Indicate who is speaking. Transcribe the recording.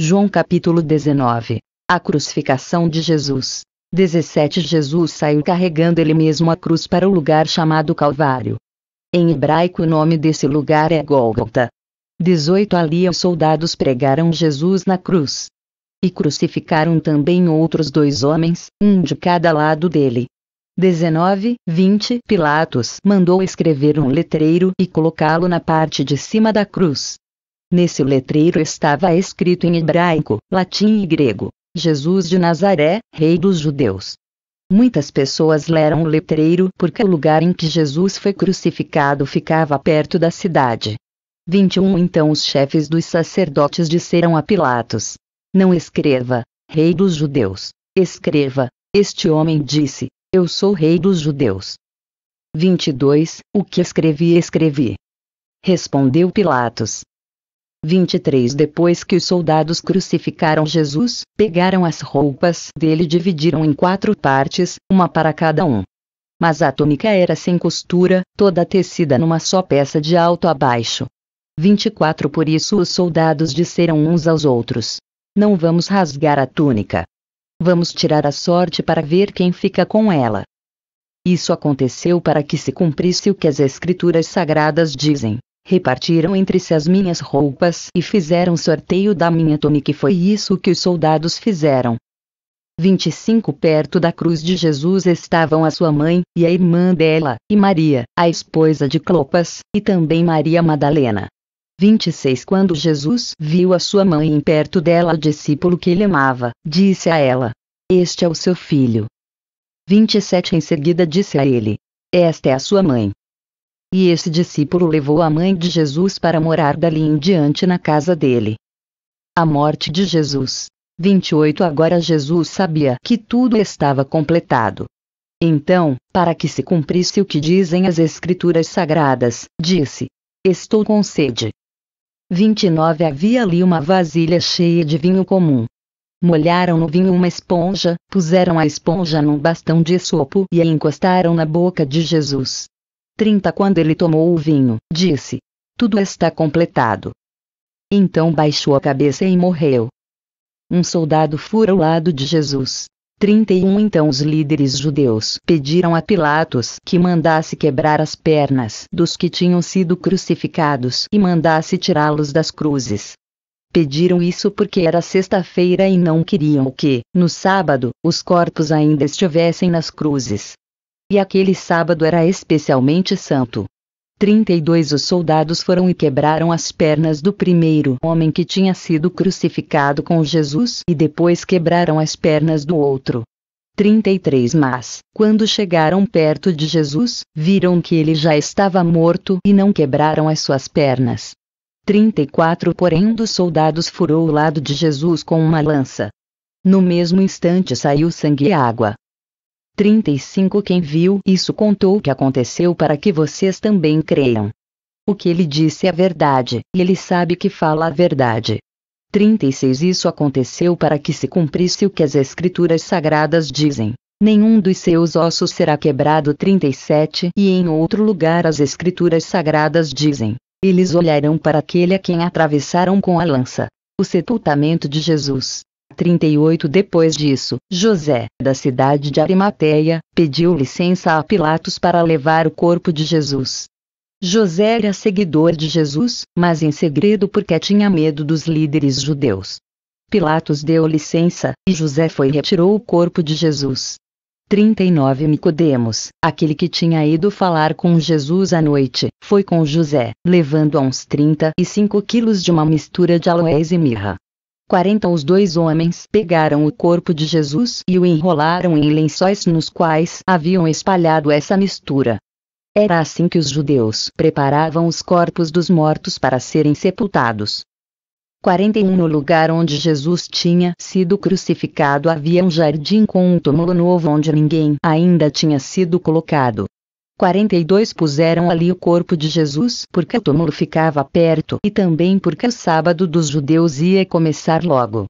Speaker 1: João capítulo 19. A crucificação de Jesus. 17 Jesus saiu carregando ele mesmo a cruz para o lugar chamado Calvário. Em hebraico o nome desse lugar é Gólgota. 18 Ali os soldados pregaram Jesus na cruz. E crucificaram também outros dois homens, um de cada lado dele. 19, 20 Pilatos mandou escrever um letreiro e colocá-lo na parte de cima da cruz. Nesse letreiro estava escrito em hebraico, latim e grego: Jesus de Nazaré, Rei dos Judeus. Muitas pessoas leram o letreiro porque o lugar em que Jesus foi crucificado ficava perto da cidade. 21 Então os chefes dos sacerdotes disseram a Pilatos: Não escreva, Rei dos Judeus, escreva, este homem disse: Eu sou Rei dos Judeus. 22 O que escrevi, escrevi. Respondeu Pilatos: 23 Depois que os soldados crucificaram Jesus, pegaram as roupas dele e dividiram em quatro partes, uma para cada um. Mas a túnica era sem costura, toda tecida numa só peça de alto a baixo. 24 Por isso os soldados disseram uns aos outros: Não vamos rasgar a túnica. Vamos tirar a sorte para ver quem fica com ela. Isso aconteceu para que se cumprisse o que as Escrituras Sagradas dizem repartiram entre si as minhas roupas e fizeram sorteio da minha túnica e foi isso que os soldados fizeram. 25 Perto da cruz de Jesus estavam a sua mãe, e a irmã dela, e Maria, a esposa de Clopas, e também Maria Madalena. 26 Quando Jesus viu a sua mãe e perto dela o discípulo que ele amava, disse a ela: Este é o seu filho. 27 Em seguida disse a ele: Esta é a sua mãe. E esse discípulo levou a mãe de Jesus para morar dali em diante na casa dele. A morte de Jesus. 28 Agora Jesus sabia que tudo estava completado. Então, para que se cumprisse o que dizem as Escrituras Sagradas, disse: Estou com sede. 29 Havia ali uma vasilha cheia de vinho comum. Molharam no vinho uma esponja, puseram a esponja num bastão de sopo e a encostaram na boca de Jesus. 30 Quando ele tomou o vinho, disse: Tudo está completado. Então baixou a cabeça e morreu. Um soldado fura ao lado de Jesus. 31 Então os líderes judeus pediram a Pilatos que mandasse quebrar as pernas dos que tinham sido crucificados e mandasse tirá-los das cruzes. Pediram isso porque era sexta-feira e não queriam que, no sábado, os corpos ainda estivessem nas cruzes e aquele sábado era especialmente santo. 32 Os soldados foram e quebraram as pernas do primeiro homem que tinha sido crucificado com Jesus e depois quebraram as pernas do outro. 33 Mas, quando chegaram perto de Jesus, viram que ele já estava morto e não quebraram as suas pernas. 34 Porém um dos soldados furou o lado de Jesus com uma lança. No mesmo instante saiu sangue e água. 35 Quem viu isso contou o que aconteceu para que vocês também creiam. O que ele disse é verdade, e ele sabe que fala a verdade. 36 Isso aconteceu para que se cumprisse o que as Escrituras Sagradas dizem. Nenhum dos seus ossos será quebrado. 37 E em outro lugar as Escrituras Sagradas dizem: Eles olharão para aquele a quem atravessaram com a lança. O sepultamento de Jesus. 38 Depois disso, José, da cidade de Arimateia, pediu licença a Pilatos para levar o corpo de Jesus. José era seguidor de Jesus, mas em segredo porque tinha medo dos líderes judeus. Pilatos deu licença, e José foi e retirou o corpo de Jesus. 39 Nicodemos, aquele que tinha ido falar com Jesus à noite, foi com José, levando a uns 35 quilos de uma mistura de aloés e mirra quarenta os dois homens pegaram o corpo de Jesus e o enrolaram em lençóis nos quais haviam espalhado essa mistura. Era assim que os judeus preparavam os corpos dos mortos para serem sepultados. 41 No lugar onde Jesus tinha sido crucificado havia um jardim com um túmulo novo onde ninguém ainda tinha sido colocado. 42 puseram ali o corpo de Jesus porque o túmulo ficava perto e também porque o sábado dos judeus ia começar logo.